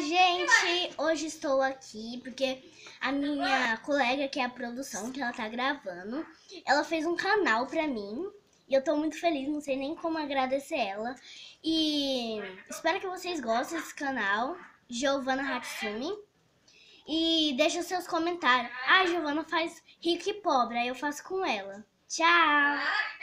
gente! Hoje estou aqui porque a minha colega, que é a produção, que ela tá gravando, ela fez um canal pra mim e eu tô muito feliz, não sei nem como agradecer ela. E espero que vocês gostem desse canal, Giovana Hatsumi. E deixa seus comentários. Ah, Giovana faz rico e pobre, aí eu faço com ela. Tchau!